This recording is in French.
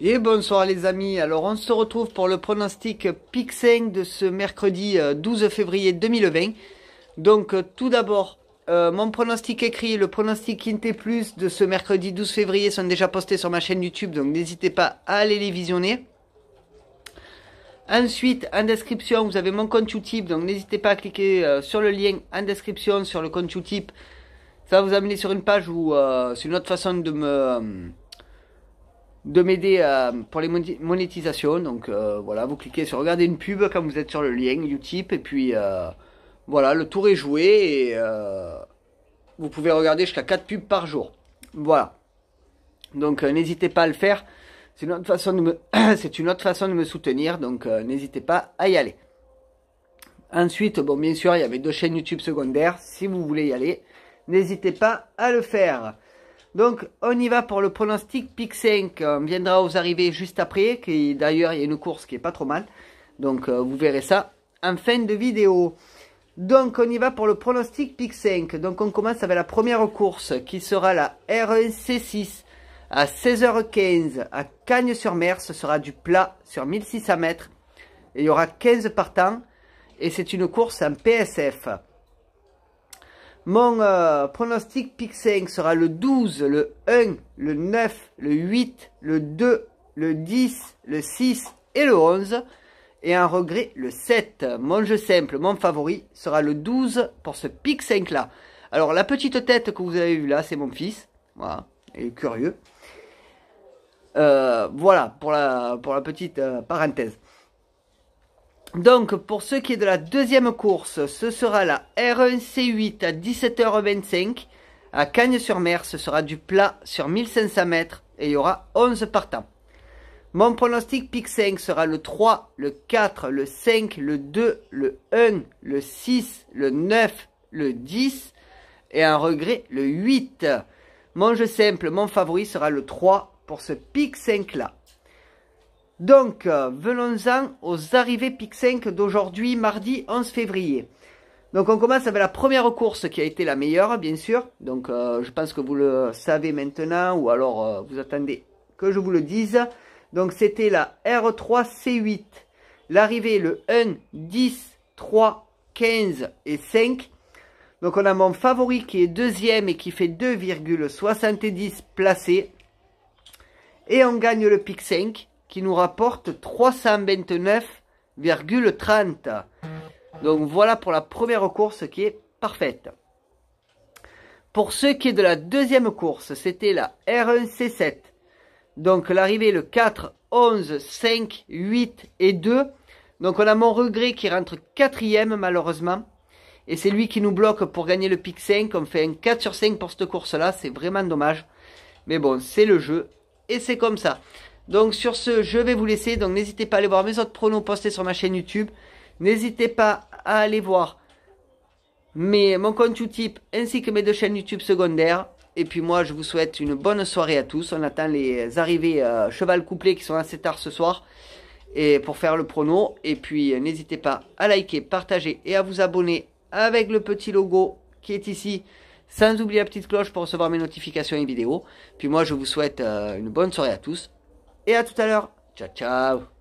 Et bonsoir les amis, alors on se retrouve pour le pronostic PIC de ce mercredi 12 euh, février 2020. Donc euh, tout d'abord, euh, mon pronostic écrit le pronostic Inté Plus de ce mercredi 12 février sont déjà postés sur ma chaîne YouTube, donc n'hésitez pas à aller les visionner. Ensuite, en description, vous avez mon compte Utip, donc n'hésitez pas à cliquer sur le lien en description sur le compte Utip. Ça va vous amener sur une page où c'est une autre façon de me de m'aider euh, pour les monétisations. Donc euh, voilà, vous cliquez sur regarder une pub quand vous êtes sur le lien Utip et puis euh, voilà, le tour est joué et vous pouvez regarder jusqu'à 4 pubs par jour. Voilà. Donc n'hésitez pas à le faire. C'est une autre façon me c'est une autre façon de me soutenir donc n'hésitez pas à y aller. Ensuite, bon bien sûr, il y avait deux chaînes YouTube secondaires si vous voulez y aller. N'hésitez pas à le faire. Donc, on y va pour le pronostic Pic 5. Euh, on viendra aux arrivées juste après, qui d'ailleurs, il y a une course qui est pas trop mal. Donc, euh, vous verrez ça en fin de vidéo. Donc, on y va pour le pronostic Pic 5. Donc, on commence avec la première course, qui sera la r 6 À 16h15, à Cagnes-sur-Mer, ce sera du plat sur 1600 mètres. il y aura 15 partants. Et c'est une course en PSF. Mon euh, pronostic pick 5 sera le 12, le 1, le 9, le 8, le 2, le 10, le 6 et le 11. Et un regret, le 7. Mon jeu simple, mon favori, sera le 12 pour ce pick 5 là. Alors la petite tête que vous avez vue là, c'est mon fils. Voilà, il est curieux. Euh, voilà pour la, pour la petite euh, parenthèse. Donc, pour ce qui est de la deuxième course, ce sera la R1C8 à 17h25. À Cagnes-sur-Mer, ce sera du plat sur 1500 mètres et il y aura 11 partants. Mon pronostic pic 5 sera le 3, le 4, le 5, le 2, le 1, le 6, le 9, le 10 et en regret le 8. Mon jeu simple, mon favori sera le 3 pour ce pic 5 là. Donc, euh, venons-en aux arrivées PIC 5 d'aujourd'hui, mardi 11 février. Donc, on commence avec la première course qui a été la meilleure, bien sûr. Donc, euh, je pense que vous le savez maintenant, ou alors euh, vous attendez que je vous le dise. Donc, c'était la R3C8. L'arrivée, le 1, 10, 3, 15 et 5. Donc, on a mon favori qui est deuxième et qui fait 2,70 placés. Et on gagne le PIC 5 qui nous rapporte 329,30. Donc voilà pour la première course qui est parfaite. Pour ce qui est de la deuxième course, c'était la R1C7. Donc l'arrivée le 4, 11, 5, 8 et 2. Donc on a mon regret qui rentre 4 quatrième malheureusement. Et c'est lui qui nous bloque pour gagner le pic 5. On fait un 4 sur 5 pour cette course-là. C'est vraiment dommage. Mais bon, c'est le jeu. Et c'est comme ça. Donc sur ce, je vais vous laisser. Donc n'hésitez pas à aller voir mes autres pronos postés sur ma chaîne YouTube. N'hésitez pas à aller voir mes, mon compte YouTube ainsi que mes deux chaînes YouTube secondaires. Et puis moi, je vous souhaite une bonne soirée à tous. On attend les arrivées euh, cheval couplé qui sont assez tard ce soir et pour faire le prono. Et puis euh, n'hésitez pas à liker, partager et à vous abonner avec le petit logo qui est ici. Sans oublier la petite cloche pour recevoir mes notifications et vidéos. Puis moi, je vous souhaite euh, une bonne soirée à tous. Et à tout à l'heure. Ciao, ciao.